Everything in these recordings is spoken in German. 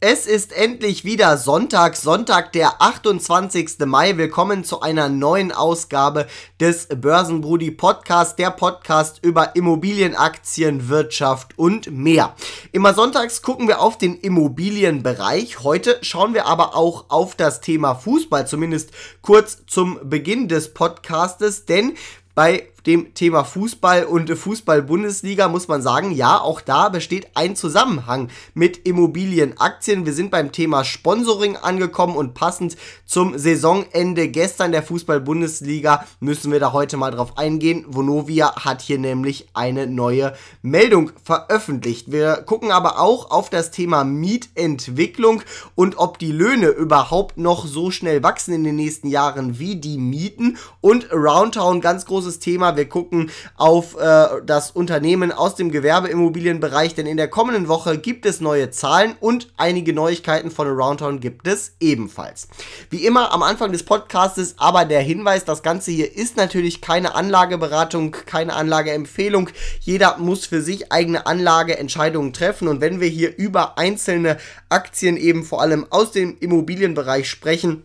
Es ist endlich wieder Sonntag, Sonntag, der 28. Mai. Willkommen zu einer neuen Ausgabe des Börsenbrudi Podcast, der Podcast über Immobilienaktien, Wirtschaft und mehr. Immer sonntags gucken wir auf den Immobilienbereich. Heute schauen wir aber auch auf das Thema Fußball, zumindest kurz zum Beginn des Podcastes, denn bei dem Thema Fußball und Fußball-Bundesliga muss man sagen, ja, auch da besteht ein Zusammenhang mit Immobilienaktien. Wir sind beim Thema Sponsoring angekommen und passend zum Saisonende gestern der Fußball-Bundesliga müssen wir da heute mal drauf eingehen. Vonovia hat hier nämlich eine neue Meldung veröffentlicht. Wir gucken aber auch auf das Thema Mietentwicklung und ob die Löhne überhaupt noch so schnell wachsen in den nächsten Jahren wie die Mieten. Und Roundtown, ganz großes Thema, wir gucken auf äh, das Unternehmen aus dem Gewerbeimmobilienbereich, denn in der kommenden Woche gibt es neue Zahlen und einige Neuigkeiten von Aroundtown gibt es ebenfalls. Wie immer am Anfang des Podcastes aber der Hinweis, das Ganze hier ist natürlich keine Anlageberatung, keine Anlageempfehlung. Jeder muss für sich eigene Anlageentscheidungen treffen und wenn wir hier über einzelne Aktien eben vor allem aus dem Immobilienbereich sprechen,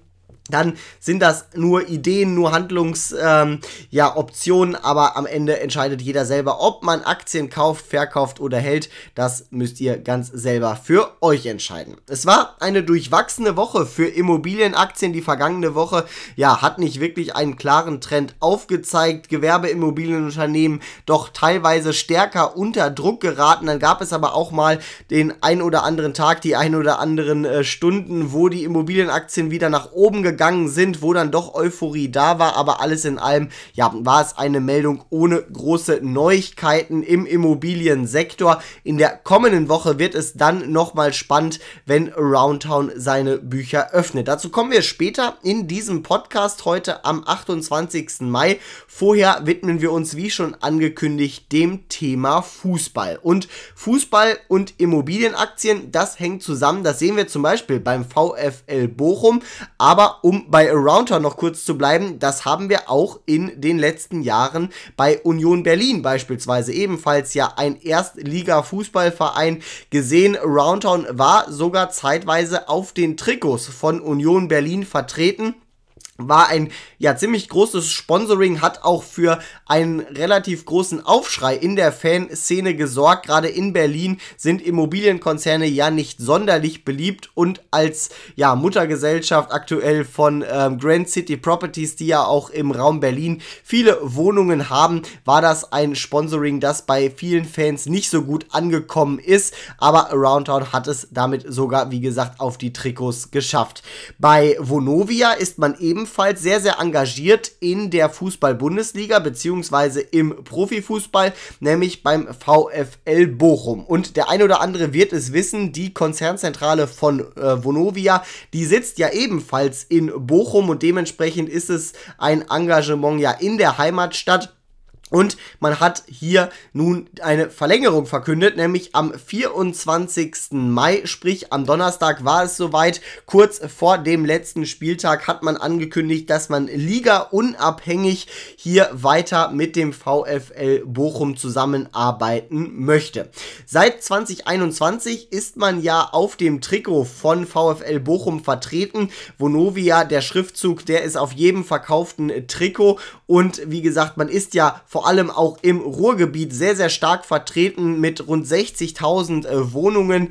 dann sind das nur Ideen, nur Handlungsoptionen, ähm, ja, aber am Ende entscheidet jeder selber, ob man Aktien kauft, verkauft oder hält. Das müsst ihr ganz selber für euch entscheiden. Es war eine durchwachsene Woche für Immobilienaktien. Die vergangene Woche ja, hat nicht wirklich einen klaren Trend aufgezeigt. Gewerbeimmobilienunternehmen doch teilweise stärker unter Druck geraten. Dann gab es aber auch mal den ein oder anderen Tag, die ein oder anderen äh, Stunden, wo die Immobilienaktien wieder nach oben gegangen gegangen sind, wo dann doch Euphorie da war, aber alles in allem, ja, war es eine Meldung ohne große Neuigkeiten im Immobiliensektor. In der kommenden Woche wird es dann nochmal spannend, wenn Roundtown seine Bücher öffnet. Dazu kommen wir später in diesem Podcast heute am 28. Mai. Vorher widmen wir uns, wie schon angekündigt, dem Thema Fußball. Und Fußball und Immobilienaktien, das hängt zusammen. Das sehen wir zum Beispiel beim VfL Bochum, aber um um bei Arounder noch kurz zu bleiben, das haben wir auch in den letzten Jahren bei Union Berlin beispielsweise ebenfalls ja ein Erstliga-Fußballverein gesehen. Roundtown war sogar zeitweise auf den Trikots von Union Berlin vertreten war ein ja ziemlich großes Sponsoring, hat auch für einen relativ großen Aufschrei in der Fanszene gesorgt. Gerade in Berlin sind Immobilienkonzerne ja nicht sonderlich beliebt und als ja Muttergesellschaft aktuell von ähm, Grand City Properties, die ja auch im Raum Berlin viele Wohnungen haben, war das ein Sponsoring, das bei vielen Fans nicht so gut angekommen ist, aber Aroundtown hat es damit sogar, wie gesagt, auf die Trikots geschafft. Bei Vonovia ist man eben ebenfalls sehr, sehr engagiert in der Fußball-Bundesliga beziehungsweise im Profifußball, nämlich beim VfL Bochum. Und der ein oder andere wird es wissen, die Konzernzentrale von äh, Vonovia, die sitzt ja ebenfalls in Bochum und dementsprechend ist es ein Engagement ja in der Heimatstadt. Und man hat hier nun eine Verlängerung verkündet, nämlich am 24. Mai, sprich am Donnerstag war es soweit. Kurz vor dem letzten Spieltag hat man angekündigt, dass man Liga unabhängig hier weiter mit dem VfL Bochum zusammenarbeiten möchte. Seit 2021 ist man ja auf dem Trikot von VfL Bochum vertreten. Vonovia, der Schriftzug, der ist auf jedem verkauften Trikot und wie gesagt, man ist ja vor vor allem auch im Ruhrgebiet sehr, sehr stark vertreten mit rund 60.000 äh, Wohnungen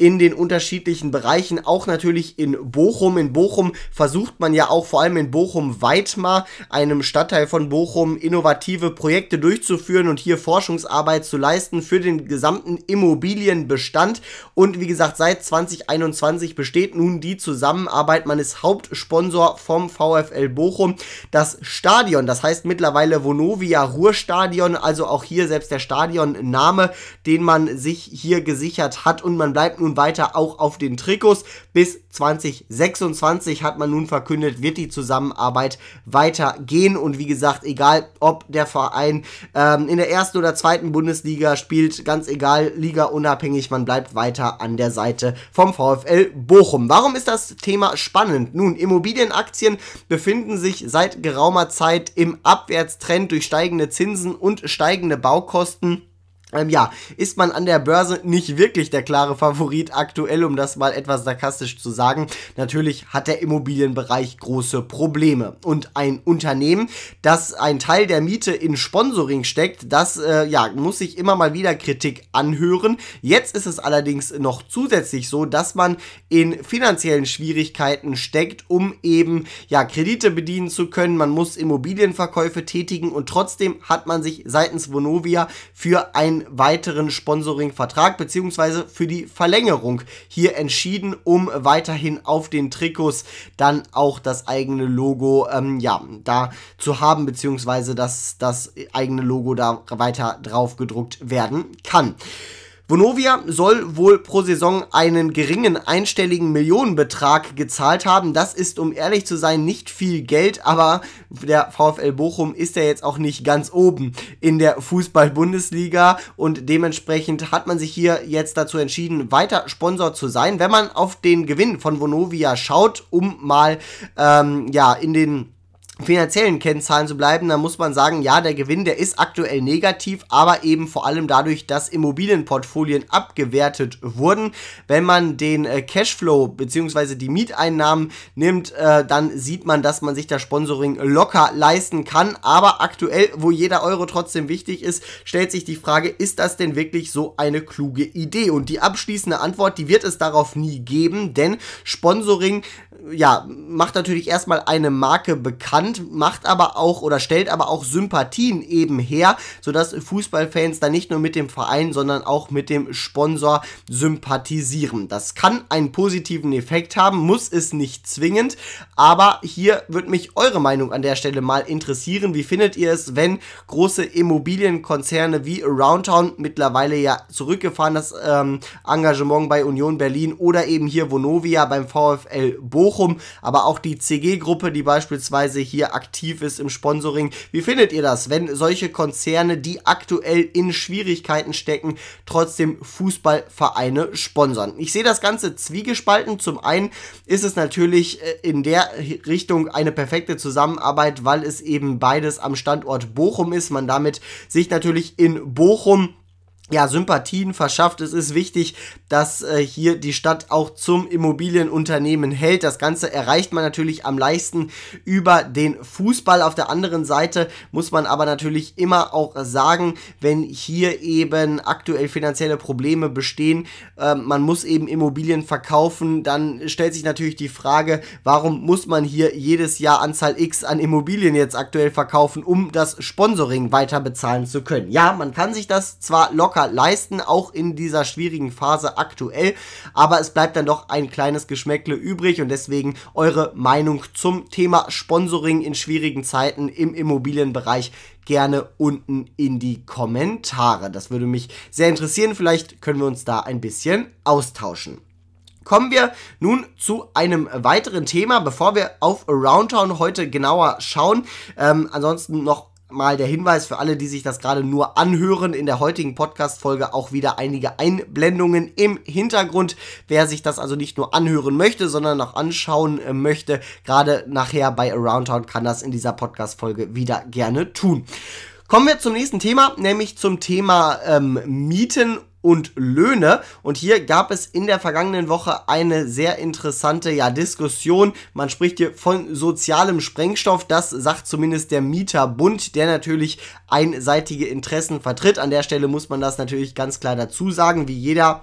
in den unterschiedlichen Bereichen, auch natürlich in Bochum. In Bochum versucht man ja auch vor allem in Bochum Weidmar, einem Stadtteil von Bochum, innovative Projekte durchzuführen und hier Forschungsarbeit zu leisten für den gesamten Immobilienbestand. Und wie gesagt, seit 2021 besteht nun die Zusammenarbeit. Man ist Hauptsponsor vom VfL Bochum. Das Stadion, das heißt mittlerweile Vonovia Ruhrstadion, also auch hier selbst der Stadionname, den man sich hier gesichert hat und man bleibt nun nun weiter auch auf den Trikots. Bis 2026 hat man nun verkündet, wird die Zusammenarbeit weitergehen. Und wie gesagt, egal ob der Verein ähm, in der ersten oder zweiten Bundesliga spielt, ganz egal, Liga unabhängig, man bleibt weiter an der Seite vom VfL Bochum. Warum ist das Thema spannend? Nun, Immobilienaktien befinden sich seit geraumer Zeit im Abwärtstrend durch steigende Zinsen und steigende Baukosten. Ähm, ja, ist man an der Börse nicht wirklich der klare Favorit aktuell, um das mal etwas sarkastisch zu sagen. Natürlich hat der Immobilienbereich große Probleme. Und ein Unternehmen, das ein Teil der Miete in Sponsoring steckt, das äh, ja, muss sich immer mal wieder Kritik anhören. Jetzt ist es allerdings noch zusätzlich so, dass man in finanziellen Schwierigkeiten steckt, um eben ja, Kredite bedienen zu können. Man muss Immobilienverkäufe tätigen und trotzdem hat man sich seitens Vonovia für ein weiteren Sponsoring-Vertrag beziehungsweise für die Verlängerung hier entschieden, um weiterhin auf den Trikots dann auch das eigene Logo ähm, ja, da zu haben beziehungsweise dass das eigene Logo da weiter drauf gedruckt werden kann. Vonovia soll wohl pro Saison einen geringen einstelligen Millionenbetrag gezahlt haben. Das ist, um ehrlich zu sein, nicht viel Geld, aber der VfL Bochum ist ja jetzt auch nicht ganz oben in der Fußball-Bundesliga und dementsprechend hat man sich hier jetzt dazu entschieden, weiter Sponsor zu sein. Wenn man auf den Gewinn von Vonovia schaut, um mal ähm, ja in den finanziellen Kennzahlen zu bleiben, dann muss man sagen, ja, der Gewinn, der ist aktuell negativ, aber eben vor allem dadurch, dass Immobilienportfolien abgewertet wurden. Wenn man den äh, Cashflow bzw. die Mieteinnahmen nimmt, äh, dann sieht man, dass man sich das Sponsoring locker leisten kann. Aber aktuell, wo jeder Euro trotzdem wichtig ist, stellt sich die Frage, ist das denn wirklich so eine kluge Idee? Und die abschließende Antwort, die wird es darauf nie geben, denn Sponsoring, ja, macht natürlich erstmal eine Marke bekannt Land, macht aber auch oder stellt aber auch Sympathien eben her, sodass Fußballfans dann nicht nur mit dem Verein, sondern auch mit dem Sponsor sympathisieren. Das kann einen positiven Effekt haben, muss es nicht zwingend, aber hier würde mich eure Meinung an der Stelle mal interessieren. Wie findet ihr es, wenn große Immobilienkonzerne wie Roundtown mittlerweile ja zurückgefahren das ähm, Engagement bei Union Berlin oder eben hier Vonovia beim VfL Bochum, aber auch die CG-Gruppe, die beispielsweise hier hier aktiv ist im Sponsoring. Wie findet ihr das, wenn solche Konzerne, die aktuell in Schwierigkeiten stecken, trotzdem Fußballvereine sponsern? Ich sehe das Ganze zwiegespalten. Zum einen ist es natürlich äh, in der Richtung eine perfekte Zusammenarbeit, weil es eben beides am Standort Bochum ist. Man damit sich natürlich in Bochum ja, Sympathien verschafft. Es ist wichtig, dass äh, hier die Stadt auch zum Immobilienunternehmen hält. Das Ganze erreicht man natürlich am leichtesten über den Fußball. Auf der anderen Seite muss man aber natürlich immer auch sagen, wenn hier eben aktuell finanzielle Probleme bestehen, äh, man muss eben Immobilien verkaufen, dann stellt sich natürlich die Frage, warum muss man hier jedes Jahr Anzahl X an Immobilien jetzt aktuell verkaufen, um das Sponsoring weiter bezahlen zu können. Ja, man kann sich das zwar locker locker leisten, auch in dieser schwierigen Phase aktuell. Aber es bleibt dann doch ein kleines Geschmäckle übrig und deswegen eure Meinung zum Thema Sponsoring in schwierigen Zeiten im Immobilienbereich gerne unten in die Kommentare. Das würde mich sehr interessieren. Vielleicht können wir uns da ein bisschen austauschen. Kommen wir nun zu einem weiteren Thema, bevor wir auf Around heute genauer schauen. Ähm, ansonsten noch mal der Hinweis für alle, die sich das gerade nur anhören, in der heutigen Podcast-Folge auch wieder einige Einblendungen im Hintergrund. Wer sich das also nicht nur anhören möchte, sondern auch anschauen äh, möchte, gerade nachher bei Around Town kann das in dieser Podcast-Folge wieder gerne tun. Kommen wir zum nächsten Thema, nämlich zum Thema ähm, Mieten und Löhne. Und hier gab es in der vergangenen Woche eine sehr interessante ja, Diskussion. Man spricht hier von sozialem Sprengstoff. Das sagt zumindest der Mieterbund, der natürlich einseitige Interessen vertritt. An der Stelle muss man das natürlich ganz klar dazu sagen, wie jeder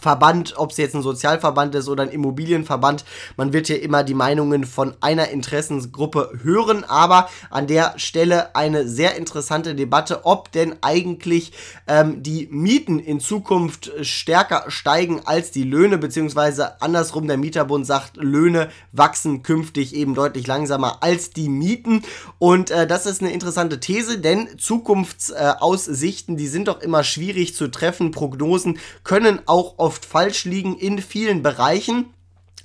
Verband, ob es jetzt ein Sozialverband ist oder ein Immobilienverband, man wird hier immer die Meinungen von einer Interessensgruppe hören, aber an der Stelle eine sehr interessante Debatte, ob denn eigentlich ähm, die Mieten in Zukunft stärker steigen als die Löhne, beziehungsweise andersrum, der Mieterbund sagt, Löhne wachsen künftig eben deutlich langsamer als die Mieten und äh, das ist eine interessante These, denn Zukunftsaussichten, äh, die sind doch immer schwierig zu treffen, Prognosen können auch oft falsch liegen in vielen Bereichen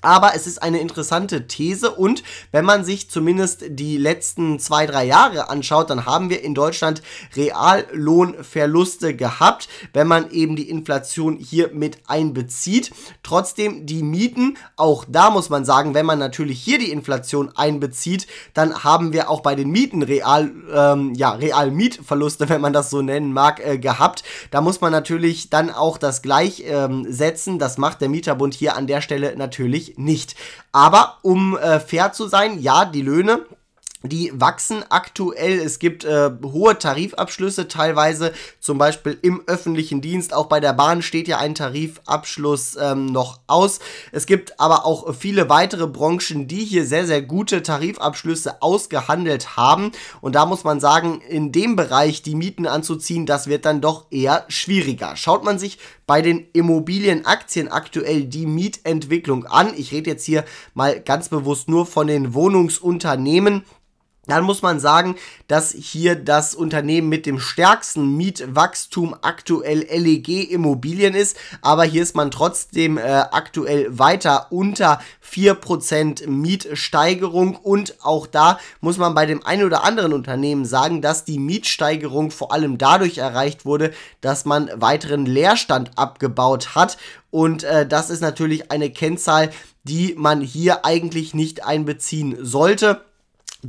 aber es ist eine interessante These und wenn man sich zumindest die letzten zwei, drei Jahre anschaut, dann haben wir in Deutschland Reallohnverluste gehabt, wenn man eben die Inflation hier mit einbezieht. Trotzdem die Mieten, auch da muss man sagen, wenn man natürlich hier die Inflation einbezieht, dann haben wir auch bei den Mieten Real, ähm, ja, Realmietverluste, wenn man das so nennen mag, äh, gehabt. Da muss man natürlich dann auch das gleich ähm, setzen. Das macht der Mieterbund hier an der Stelle natürlich nicht. Aber um äh, fair zu sein, ja, die Löhne die wachsen aktuell. Es gibt äh, hohe Tarifabschlüsse teilweise, zum Beispiel im öffentlichen Dienst. Auch bei der Bahn steht ja ein Tarifabschluss ähm, noch aus. Es gibt aber auch viele weitere Branchen, die hier sehr, sehr gute Tarifabschlüsse ausgehandelt haben. Und da muss man sagen, in dem Bereich die Mieten anzuziehen, das wird dann doch eher schwieriger. Schaut man sich bei den Immobilienaktien aktuell die Mietentwicklung an. Ich rede jetzt hier mal ganz bewusst nur von den Wohnungsunternehmen dann muss man sagen, dass hier das Unternehmen mit dem stärksten Mietwachstum aktuell LEG Immobilien ist, aber hier ist man trotzdem äh, aktuell weiter unter 4% Mietsteigerung und auch da muss man bei dem einen oder anderen Unternehmen sagen, dass die Mietsteigerung vor allem dadurch erreicht wurde, dass man weiteren Leerstand abgebaut hat und äh, das ist natürlich eine Kennzahl, die man hier eigentlich nicht einbeziehen sollte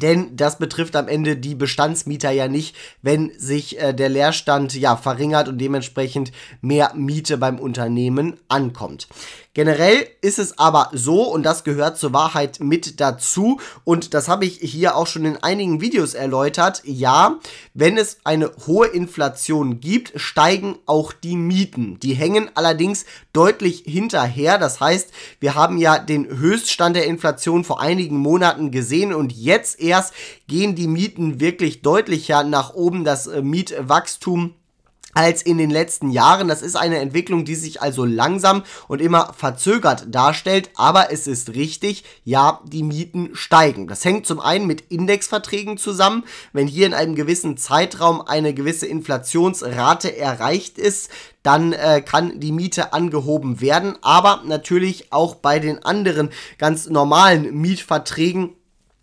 denn das betrifft am Ende die Bestandsmieter ja nicht, wenn sich äh, der Leerstand ja verringert und dementsprechend mehr Miete beim Unternehmen ankommt. Generell ist es aber so, und das gehört zur Wahrheit mit dazu, und das habe ich hier auch schon in einigen Videos erläutert, ja, wenn es eine hohe Inflation gibt, steigen auch die Mieten. Die hängen allerdings deutlich hinterher. Das heißt, wir haben ja den Höchststand der Inflation vor einigen Monaten gesehen und jetzt erst gehen die Mieten wirklich deutlicher nach oben. Das äh, Mietwachstum als in den letzten Jahren. Das ist eine Entwicklung, die sich also langsam und immer verzögert darstellt, aber es ist richtig, ja, die Mieten steigen. Das hängt zum einen mit Indexverträgen zusammen. Wenn hier in einem gewissen Zeitraum eine gewisse Inflationsrate erreicht ist, dann äh, kann die Miete angehoben werden, aber natürlich auch bei den anderen ganz normalen Mietverträgen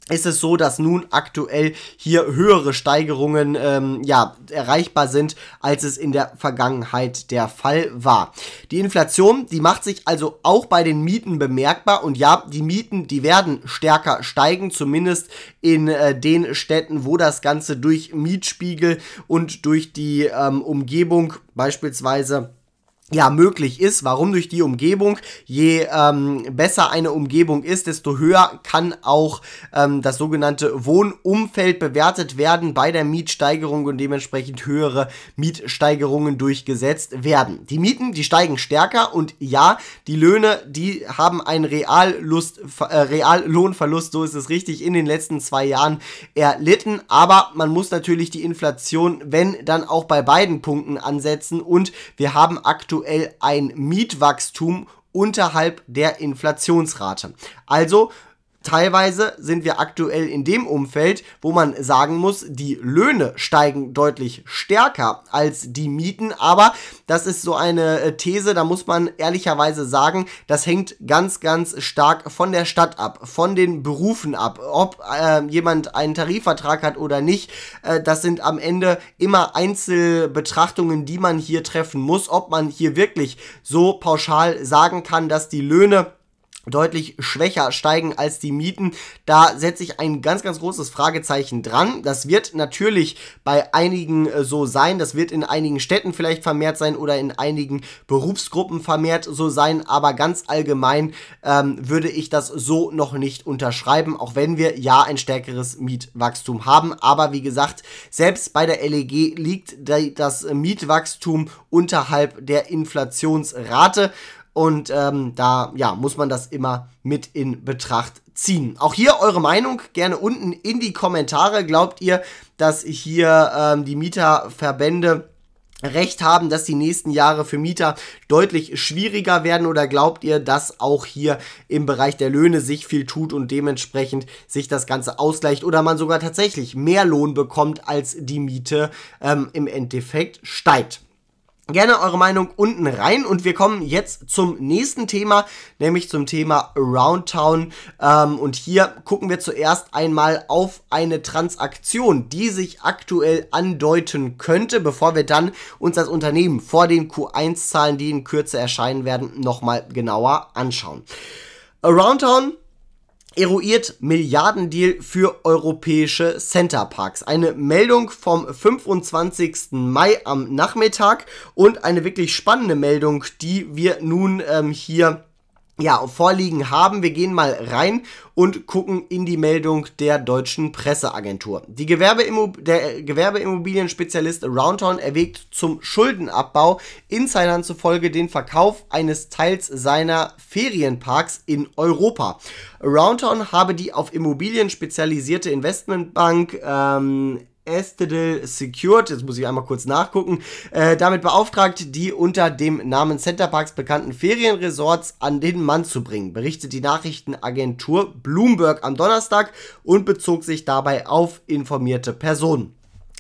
ist es so, dass nun aktuell hier höhere Steigerungen ähm, ja, erreichbar sind, als es in der Vergangenheit der Fall war. Die Inflation, die macht sich also auch bei den Mieten bemerkbar und ja, die Mieten, die werden stärker steigen, zumindest in äh, den Städten, wo das Ganze durch Mietspiegel und durch die ähm, Umgebung beispielsweise ja möglich ist, warum durch die Umgebung, je ähm, besser eine Umgebung ist, desto höher kann auch ähm, das sogenannte Wohnumfeld bewertet werden bei der Mietsteigerung und dementsprechend höhere Mietsteigerungen durchgesetzt werden. Die Mieten, die steigen stärker und ja, die Löhne, die haben einen Reallust, äh, Reallohnverlust, so ist es richtig, in den letzten zwei Jahren erlitten, aber man muss natürlich die Inflation, wenn, dann auch bei beiden Punkten ansetzen und wir haben aktuell aktuell ein Mietwachstum unterhalb der Inflationsrate. Also Teilweise sind wir aktuell in dem Umfeld, wo man sagen muss, die Löhne steigen deutlich stärker als die Mieten. Aber das ist so eine äh, These, da muss man ehrlicherweise sagen, das hängt ganz, ganz stark von der Stadt ab, von den Berufen ab. Ob äh, jemand einen Tarifvertrag hat oder nicht, äh, das sind am Ende immer Einzelbetrachtungen, die man hier treffen muss, ob man hier wirklich so pauschal sagen kann, dass die Löhne deutlich schwächer steigen als die Mieten. Da setze ich ein ganz, ganz großes Fragezeichen dran. Das wird natürlich bei einigen äh, so sein. Das wird in einigen Städten vielleicht vermehrt sein oder in einigen Berufsgruppen vermehrt so sein. Aber ganz allgemein ähm, würde ich das so noch nicht unterschreiben, auch wenn wir ja ein stärkeres Mietwachstum haben. Aber wie gesagt, selbst bei der LEG liegt das Mietwachstum unterhalb der Inflationsrate. Und ähm, da ja, muss man das immer mit in Betracht ziehen. Auch hier eure Meinung gerne unten in die Kommentare. Glaubt ihr, dass hier ähm, die Mieterverbände recht haben, dass die nächsten Jahre für Mieter deutlich schwieriger werden oder glaubt ihr, dass auch hier im Bereich der Löhne sich viel tut und dementsprechend sich das Ganze ausgleicht oder man sogar tatsächlich mehr Lohn bekommt, als die Miete ähm, im Endeffekt steigt? gerne eure Meinung unten rein und wir kommen jetzt zum nächsten Thema, nämlich zum Thema Around Ähm, und hier gucken wir zuerst einmal auf eine Transaktion, die sich aktuell andeuten könnte, bevor wir dann uns als Unternehmen vor den Q1-Zahlen, die in Kürze erscheinen werden, nochmal genauer anschauen. Around eruiert Milliardendeal für europäische Centerparks. Eine Meldung vom 25. Mai am Nachmittag und eine wirklich spannende Meldung, die wir nun ähm, hier ja, vorliegen haben. Wir gehen mal rein und gucken in die Meldung der deutschen Presseagentur. Die Gewerbeimmob der äh, Gewerbeimmobilienspezialist Roundtown erwägt zum Schuldenabbau Insidern zufolge den Verkauf eines Teils seiner Ferienparks in Europa. Roundtown habe die auf Immobilien spezialisierte Investmentbank ähm, Estedel Secured, jetzt muss ich einmal kurz nachgucken, äh, damit beauftragt, die unter dem Namen Centerparks bekannten Ferienresorts an den Mann zu bringen, berichtet die Nachrichtenagentur Bloomberg am Donnerstag und bezog sich dabei auf informierte Personen.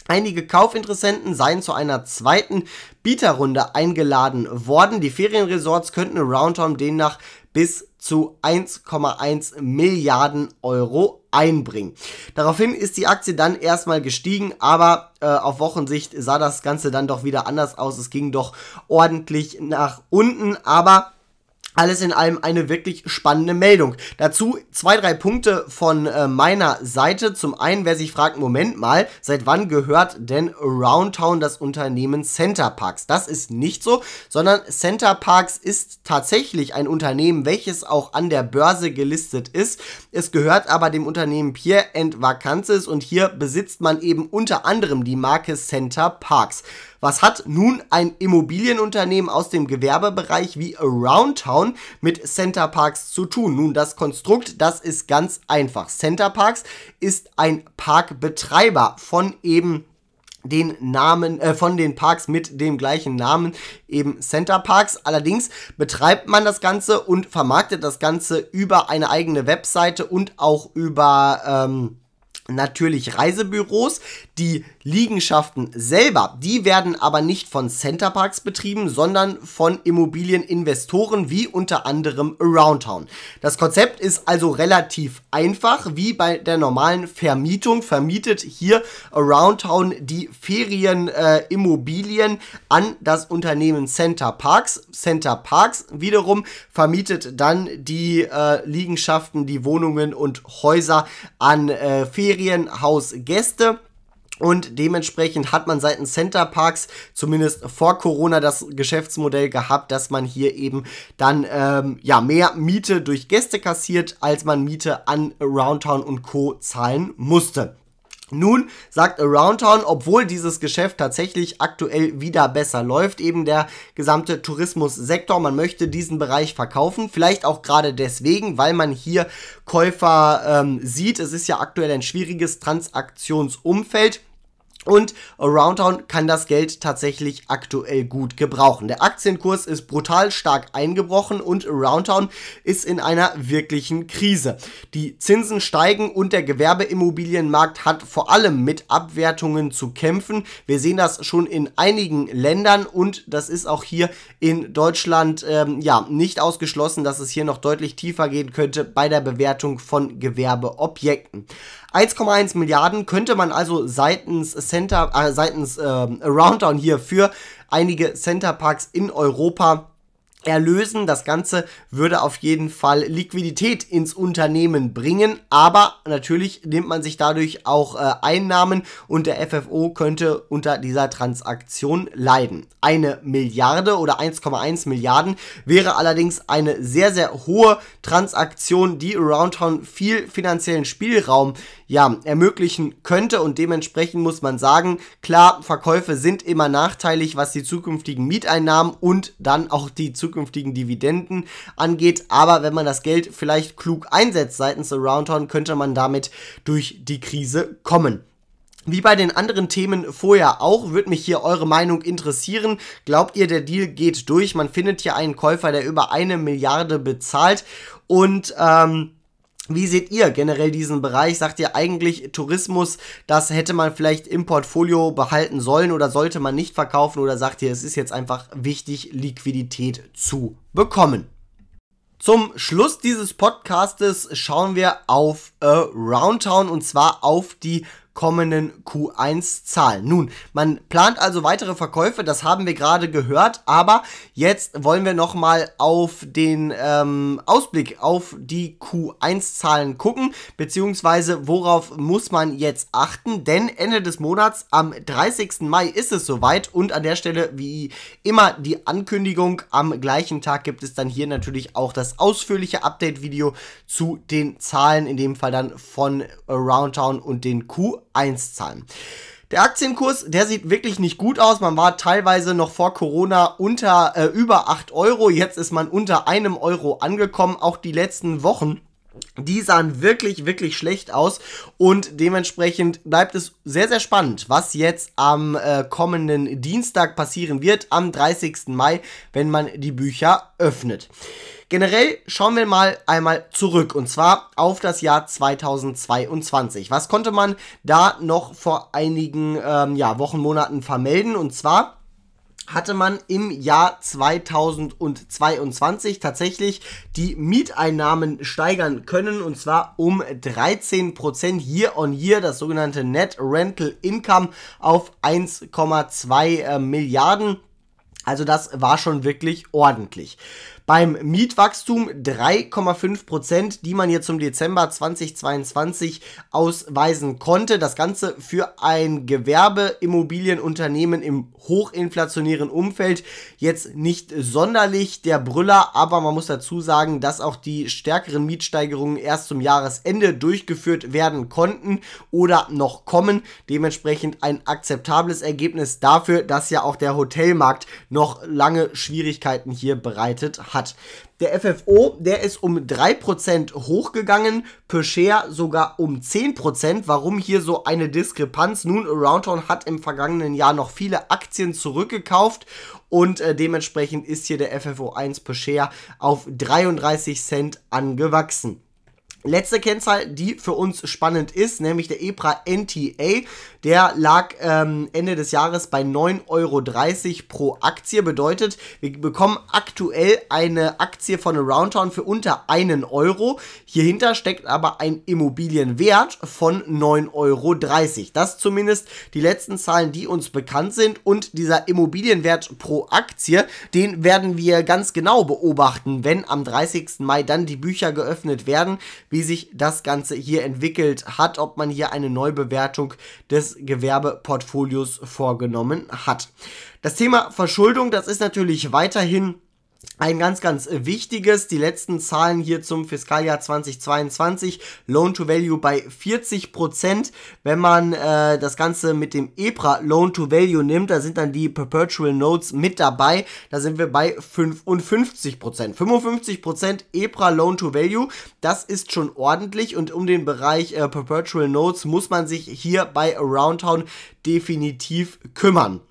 Einige Kaufinteressenten seien zu einer zweiten Bieterrunde eingeladen worden. Die Ferienresorts könnten Roundtown demnach bis zu 1,1 Milliarden Euro einbringen. Daraufhin ist die Aktie dann erstmal gestiegen, aber äh, auf Wochensicht sah das Ganze dann doch wieder anders aus. Es ging doch ordentlich nach unten, aber alles in allem eine wirklich spannende Meldung. Dazu zwei, drei Punkte von äh, meiner Seite. Zum einen, wer sich fragt, Moment mal, seit wann gehört denn Roundtown das Unternehmen Center Parks? Das ist nicht so, sondern Center Parks ist tatsächlich ein Unternehmen, welches auch an der Börse gelistet ist. Es gehört aber dem Unternehmen Pierre Vacances und hier besitzt man eben unter anderem die Marke Center Parks. Was hat nun ein Immobilienunternehmen aus dem Gewerbebereich wie Around Town mit Center Parks zu tun? Nun, das Konstrukt, das ist ganz einfach. Center Parks ist ein Parkbetreiber von eben den Namen äh, von den Parks mit dem gleichen Namen eben Center Parks. Allerdings betreibt man das Ganze und vermarktet das Ganze über eine eigene Webseite und auch über ähm, natürlich Reisebüros. Die Liegenschaften selber, die werden aber nicht von Centerparks betrieben, sondern von Immobilieninvestoren wie unter anderem Aroundtown. Das Konzept ist also relativ einfach, wie bei der normalen Vermietung vermietet hier Aroundtown die Ferienimmobilien äh, an das Unternehmen Center Parks. Center Parks wiederum vermietet dann die äh, Liegenschaften, die Wohnungen und Häuser an äh, Ferienhausgäste. Und dementsprechend hat man seitens Center Parks zumindest vor Corona das Geschäftsmodell gehabt, dass man hier eben dann ähm, ja mehr Miete durch Gäste kassiert, als man Miete an Roundtown und Co. zahlen musste. Nun sagt Aroundtown, obwohl dieses Geschäft tatsächlich aktuell wieder besser läuft, eben der gesamte Tourismussektor, man möchte diesen Bereich verkaufen, vielleicht auch gerade deswegen, weil man hier Käufer ähm, sieht. Es ist ja aktuell ein schwieriges Transaktionsumfeld. Und Aroundtown kann das Geld tatsächlich aktuell gut gebrauchen. Der Aktienkurs ist brutal stark eingebrochen und Aroundtown ist in einer wirklichen Krise. Die Zinsen steigen und der Gewerbeimmobilienmarkt hat vor allem mit Abwertungen zu kämpfen. Wir sehen das schon in einigen Ländern und das ist auch hier in Deutschland ähm, ja nicht ausgeschlossen, dass es hier noch deutlich tiefer gehen könnte bei der Bewertung von Gewerbeobjekten. 1,1 Milliarden könnte man also seitens Center, äh, seitens äh, Around Down hier für einige Centerparks in Europa erlösen. Das Ganze würde auf jeden Fall Liquidität ins Unternehmen bringen, aber natürlich nimmt man sich dadurch auch äh, Einnahmen und der FFO könnte unter dieser Transaktion leiden. Eine Milliarde oder 1,1 Milliarden wäre allerdings eine sehr, sehr hohe Transaktion, die Roundtown viel finanziellen Spielraum ja, ermöglichen könnte und dementsprechend muss man sagen, klar, Verkäufe sind immer nachteilig, was die zukünftigen Mieteinnahmen und dann auch die zukünftigen zukünftigen Dividenden angeht. Aber wenn man das Geld vielleicht klug einsetzt seitens der Aroundtown, könnte man damit durch die Krise kommen. Wie bei den anderen Themen vorher auch, würde mich hier eure Meinung interessieren. Glaubt ihr, der Deal geht durch? Man findet hier einen Käufer, der über eine Milliarde bezahlt und ähm, wie seht ihr generell diesen Bereich? Sagt ihr eigentlich Tourismus, das hätte man vielleicht im Portfolio behalten sollen oder sollte man nicht verkaufen oder sagt ihr, es ist jetzt einfach wichtig, Liquidität zu bekommen? Zum Schluss dieses Podcastes schauen wir auf äh, Roundtown und zwar auf die kommenden Q1 zahlen. Nun, man plant also weitere Verkäufe, das haben wir gerade gehört, aber jetzt wollen wir nochmal auf den ähm, Ausblick auf die Q1-Zahlen gucken, beziehungsweise worauf muss man jetzt achten, denn Ende des Monats, am 30. Mai ist es soweit und an der Stelle wie immer die Ankündigung, am gleichen Tag gibt es dann hier natürlich auch das ausführliche Update-Video zu den Zahlen, in dem Fall dann von Roundtown und den Q1. 1 zahlen. Der Aktienkurs, der sieht wirklich nicht gut aus. Man war teilweise noch vor Corona unter äh, über 8 Euro. Jetzt ist man unter einem Euro angekommen. Auch die letzten Wochen die sahen wirklich, wirklich schlecht aus und dementsprechend bleibt es sehr, sehr spannend, was jetzt am äh, kommenden Dienstag passieren wird, am 30. Mai, wenn man die Bücher öffnet. Generell schauen wir mal einmal zurück und zwar auf das Jahr 2022. Was konnte man da noch vor einigen ähm, ja, Wochen, Monaten vermelden? Und zwar hatte man im Jahr 2022 tatsächlich die Mieteinnahmen steigern können und zwar um 13% year on year, das sogenannte Net Rental Income auf 1,2 äh, Milliarden. Also das war schon wirklich ordentlich beim Mietwachstum 3,5 Prozent, die man hier zum Dezember 2022 ausweisen konnte. Das Ganze für ein Gewerbeimmobilienunternehmen im hochinflationären Umfeld jetzt nicht sonderlich der Brüller, aber man muss dazu sagen, dass auch die stärkeren Mietsteigerungen erst zum Jahresende durchgeführt werden konnten oder noch kommen. Dementsprechend ein akzeptables Ergebnis dafür, dass ja auch der Hotelmarkt noch lange Schwierigkeiten hier bereitet hat hat. Der FFO, der ist um 3% hochgegangen, per Share sogar um 10%. Warum hier so eine Diskrepanz? Nun, Roundtown hat im vergangenen Jahr noch viele Aktien zurückgekauft und äh, dementsprechend ist hier der FFO 1 per Share auf 33 Cent angewachsen. Letzte Kennzahl, die für uns spannend ist, nämlich der EPRA NTA. Der lag ähm, Ende des Jahres bei 9,30 Euro pro Aktie. Bedeutet, wir bekommen aktuell eine Aktie von Aroundtown für unter einen Euro. Hierhinter steckt aber ein Immobilienwert von 9,30 Euro. Das zumindest die letzten Zahlen, die uns bekannt sind. Und dieser Immobilienwert pro Aktie, den werden wir ganz genau beobachten, wenn am 30. Mai dann die Bücher geöffnet werden, wie sich das Ganze hier entwickelt hat, ob man hier eine Neubewertung des Gewerbeportfolios vorgenommen hat. Das Thema Verschuldung, das ist natürlich weiterhin ein ganz, ganz äh, wichtiges, die letzten Zahlen hier zum Fiskaljahr 2022, Loan-to-Value bei 40%. Prozent. Wenn man äh, das Ganze mit dem EPRA Loan-to-Value nimmt, da sind dann die Perpetual Notes mit dabei, da sind wir bei 55%. Prozent. 55% Prozent EPRA Loan-to-Value, das ist schon ordentlich und um den Bereich äh, Perpetual Notes muss man sich hier bei Aroundtown definitiv kümmern.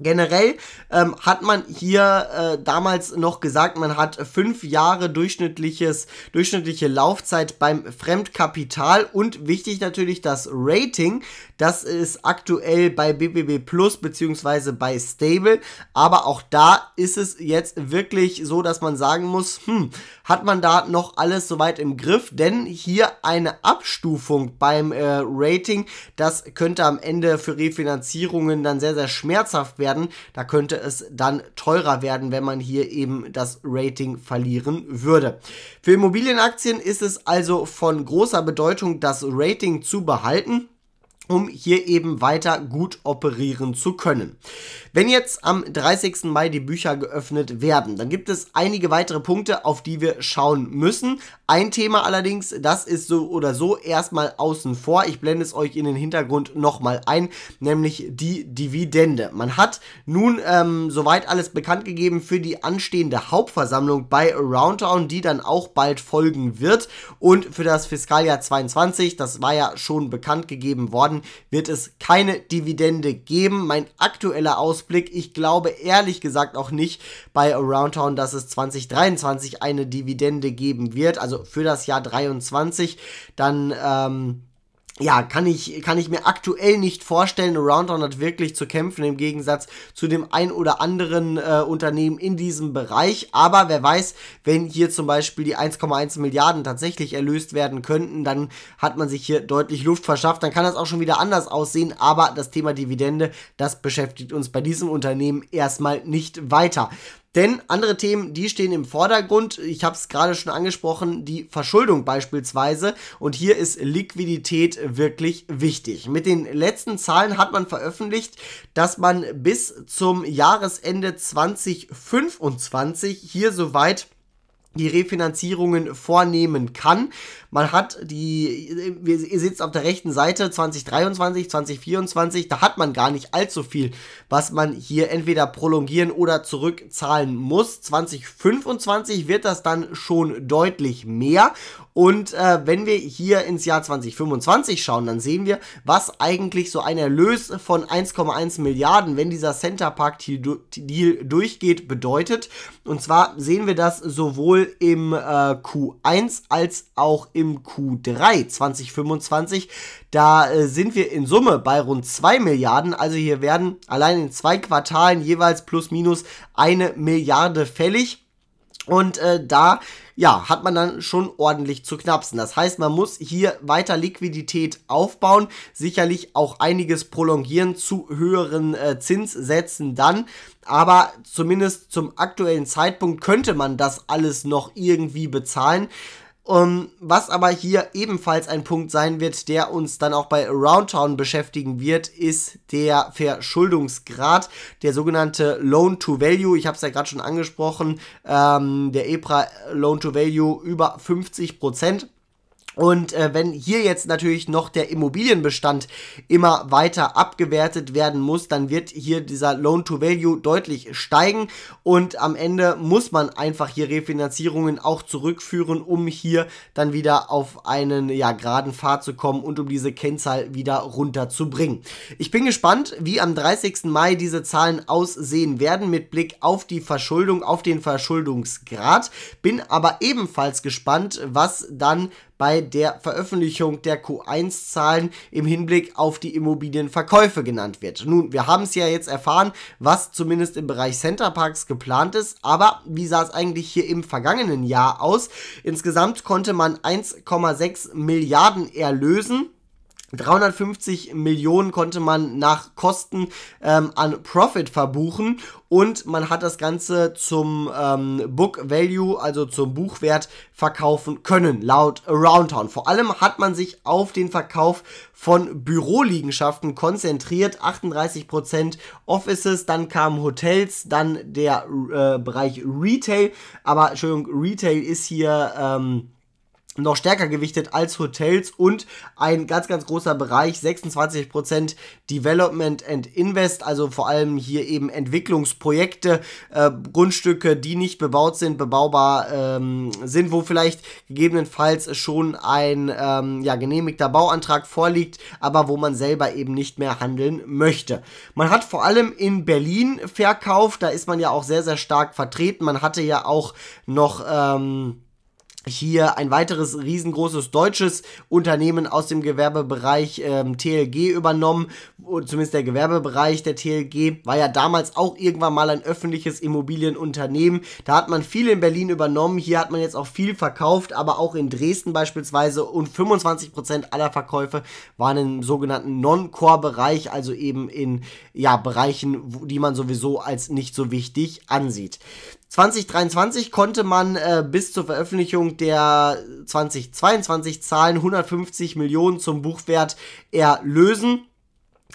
Generell ähm, hat man hier äh, damals noch gesagt, man hat fünf Jahre durchschnittliches, durchschnittliche Laufzeit beim Fremdkapital und wichtig natürlich das Rating. Das ist aktuell bei BBB Plus bzw. bei Stable. Aber auch da ist es jetzt wirklich so, dass man sagen muss, hm, hat man da noch alles soweit im Griff? Denn hier eine Abstufung beim äh, Rating, das könnte am Ende für Refinanzierungen dann sehr, sehr schmerzhaft werden werden. Da könnte es dann teurer werden, wenn man hier eben das Rating verlieren würde. Für Immobilienaktien ist es also von großer Bedeutung, das Rating zu behalten um hier eben weiter gut operieren zu können. Wenn jetzt am 30. Mai die Bücher geöffnet werden, dann gibt es einige weitere Punkte, auf die wir schauen müssen. Ein Thema allerdings, das ist so oder so erstmal außen vor. Ich blende es euch in den Hintergrund nochmal ein, nämlich die Dividende. Man hat nun ähm, soweit alles bekannt gegeben für die anstehende Hauptversammlung bei Roundtown, die dann auch bald folgen wird. Und für das Fiskaljahr 22, das war ja schon bekannt gegeben worden, machen, wird es keine Dividende geben. Mein aktueller Ausblick, ich glaube ehrlich gesagt auch nicht bei Aroundtown, dass es 2023 eine Dividende geben wird, also für das Jahr 2023, Dann ähm, ja, kann ich, kann ich mir aktuell nicht vorstellen, Rounddown hat wirklich zu kämpfen im Gegensatz zu dem ein oder anderen äh, Unternehmen in diesem Bereich. Aber wer weiß, wenn hier zum Beispiel die 1,1 Milliarden tatsächlich erlöst werden könnten, dann hat man sich hier deutlich Luft verschafft. Dann kann das auch schon wieder anders aussehen. Aber das Thema Dividende, das beschäftigt uns bei diesem Unternehmen erstmal nicht weiter. Denn andere Themen, die stehen im Vordergrund. Ich habe es gerade schon angesprochen, die Verschuldung beispielsweise. Und hier ist Liquidität wirklich wichtig. Mit den letzten Zahlen hat man veröffentlicht, dass man bis zum Jahresende 2025 hier soweit die Refinanzierungen vornehmen kann. Man hat die, ihr seht es auf der rechten Seite, 2023, 2024, da hat man gar nicht allzu viel, was man hier entweder prolongieren oder zurückzahlen muss. 2025 wird das dann schon deutlich mehr. Und äh, wenn wir hier ins Jahr 2025 schauen, dann sehen wir, was eigentlich so ein Erlös von 1,1 Milliarden, wenn dieser Center Park Deal durchgeht, bedeutet. Und zwar sehen wir das sowohl im äh, Q1 als auch im im Q3 2025. Da äh, sind wir in Summe bei rund 2 Milliarden. Also hier werden allein in zwei Quartalen jeweils plus minus eine Milliarde fällig. Und äh, da ja, hat man dann schon ordentlich zu knapsen. Das heißt, man muss hier weiter Liquidität aufbauen, sicherlich auch einiges prolongieren zu höheren äh, Zinssätzen dann, aber zumindest zum aktuellen Zeitpunkt könnte man das alles noch irgendwie bezahlen. Um, ähm, was aber hier ebenfalls ein Punkt sein wird, der uns dann auch bei Roundtown beschäftigen wird, ist der Verschuldungsgrad, der sogenannte Loan to Value. Ich habe es ja gerade schon angesprochen, ähm, der EPRA Loan to Value über 50 Prozent. Und äh, wenn hier jetzt natürlich noch der Immobilienbestand immer weiter abgewertet werden muss, dann wird hier dieser Loan-to-Value deutlich steigen und am Ende muss man einfach hier Refinanzierungen auch zurückführen, um hier dann wieder auf einen ja, geraden Pfad zu kommen und um diese Kennzahl wieder runterzubringen. Ich bin gespannt, wie am 30. Mai diese Zahlen aussehen werden mit Blick auf die Verschuldung, auf den Verschuldungsgrad. Bin aber ebenfalls gespannt, was dann bei der Veröffentlichung der Q1-Zahlen im Hinblick auf die Immobilienverkäufe genannt wird. Nun, wir haben es ja jetzt erfahren, was zumindest im Bereich Centerparks geplant ist, aber wie sah es eigentlich hier im vergangenen Jahr aus? Insgesamt konnte man 1,6 Milliarden erlösen. 350 Millionen konnte man nach Kosten ähm, an Profit verbuchen und man hat das Ganze zum ähm, Book Value, also zum Buchwert verkaufen können, laut Aroundtown. Vor allem hat man sich auf den Verkauf von Büroliegenschaften konzentriert, 38% Offices, dann kamen Hotels, dann der äh, Bereich Retail, aber Entschuldigung, Retail ist hier... Ähm, noch stärker gewichtet als Hotels und ein ganz, ganz großer Bereich, 26% Development and Invest, also vor allem hier eben Entwicklungsprojekte, äh, Grundstücke, die nicht bebaut sind, bebaubar ähm, sind, wo vielleicht gegebenenfalls schon ein ähm, ja, genehmigter Bauantrag vorliegt, aber wo man selber eben nicht mehr handeln möchte. Man hat vor allem in Berlin verkauft, da ist man ja auch sehr, sehr stark vertreten. Man hatte ja auch noch... Ähm, hier ein weiteres riesengroßes deutsches Unternehmen aus dem Gewerbebereich ähm, TLG übernommen, zumindest der Gewerbebereich der TLG war ja damals auch irgendwann mal ein öffentliches Immobilienunternehmen. Da hat man viel in Berlin übernommen, hier hat man jetzt auch viel verkauft, aber auch in Dresden beispielsweise und 25% Prozent aller Verkäufe waren im sogenannten Non-Core-Bereich, also eben in ja, Bereichen, die man sowieso als nicht so wichtig ansieht. 2023 konnte man äh, bis zur Veröffentlichung der 2022 Zahlen 150 Millionen zum Buchwert erlösen.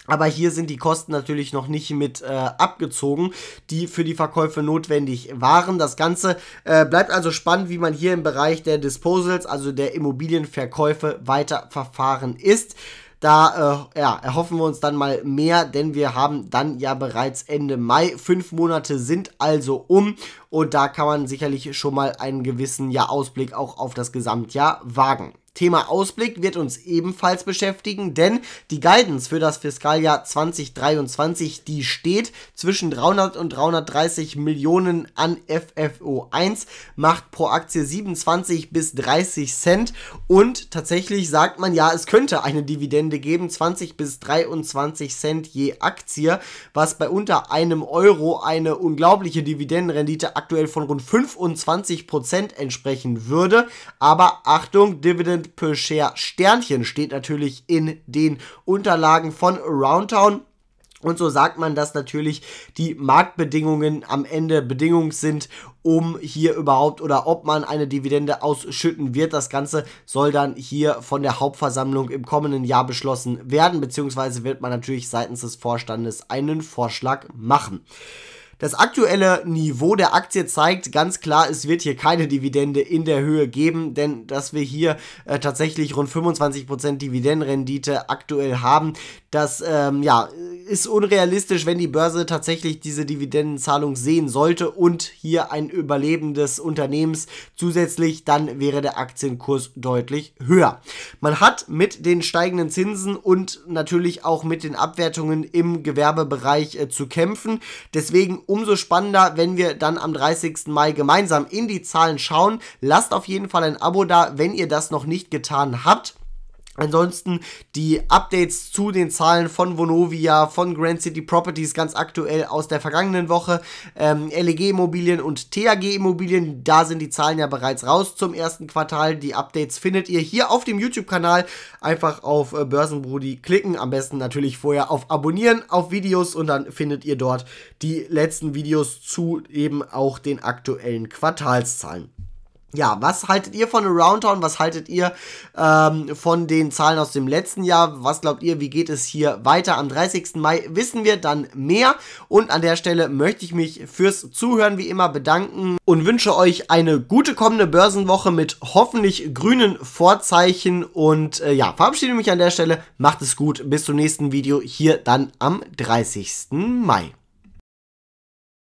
Aber hier sind die Kosten natürlich noch nicht mit äh, abgezogen, die für die Verkäufe notwendig waren. Das Ganze äh, bleibt also spannend, wie man hier im Bereich der Disposals, also der Immobilienverkäufe, weiter verfahren ist. Da äh, ja, erhoffen wir uns dann mal mehr, denn wir haben dann ja bereits Ende Mai. Fünf Monate sind also um und da kann man sicherlich schon mal einen gewissen ja, Ausblick auch auf das Gesamtjahr wagen. Thema Ausblick wird uns ebenfalls beschäftigen, denn die Guidance für das Fiskaljahr 2023, die steht zwischen 300 und 330 Millionen an FFO1, macht pro Aktie 27 bis 30 Cent und tatsächlich sagt man ja, es könnte eine Dividende geben, 20 bis 23 Cent je Aktie, was bei unter einem Euro eine unglaubliche Dividendenrendite aktuell von rund 25 Prozent entsprechen würde. Aber Achtung, Dividend Cent per Share Sternchen steht natürlich in den Unterlagen von Roundtown. Und so sagt man, dass natürlich die Marktbedingungen am Ende Bedingungen sind, um hier überhaupt oder ob man eine Dividende ausschütten wird. Das Ganze soll dann hier von der Hauptversammlung im kommenden Jahr beschlossen werden, beziehungsweise wird man natürlich seitens des Vorstandes einen Vorschlag machen. Das aktuelle Niveau der Aktie zeigt ganz klar, es wird hier keine Dividende in der Höhe geben, denn dass wir hier äh, tatsächlich rund 25% Dividendenrendite aktuell haben, das ähm, ja, ist unrealistisch, wenn die Börse tatsächlich diese Dividendenzahlung sehen sollte und hier ein Überleben des Unternehmens zusätzlich, dann wäre der Aktienkurs deutlich höher. Man hat mit den steigenden Zinsen und natürlich auch mit den Abwertungen im Gewerbebereich äh, zu kämpfen. Deswegen umso spannender, wenn wir dann am 30. Mai gemeinsam in die Zahlen schauen. Lasst auf jeden Fall ein Abo da, wenn ihr das noch nicht getan habt. Ansonsten die Updates zu den Zahlen von Vonovia, von Grand City Properties ganz aktuell aus der vergangenen Woche, ähm, LEG Immobilien und TAG Immobilien, da sind die Zahlen ja bereits raus zum ersten Quartal. Die Updates findet ihr hier auf dem YouTube-Kanal. Einfach auf äh, Börsenbrudi klicken, am besten natürlich vorher auf Abonnieren auf Videos und dann findet ihr dort die letzten Videos zu eben auch den aktuellen Quartalszahlen. Ja, was haltet ihr von Roundtown? Was haltet ihr ähm, von den Zahlen aus dem letzten Jahr? Was glaubt ihr, wie geht es hier weiter? Am 30. Mai wissen wir dann mehr. Und an der Stelle möchte ich mich fürs Zuhören wie immer bedanken und wünsche euch eine gute kommende Börsenwoche mit hoffentlich grünen Vorzeichen. Und äh, ja, verabschiede mich an der Stelle. Macht es gut. Bis zum nächsten Video hier dann am 30. Mai.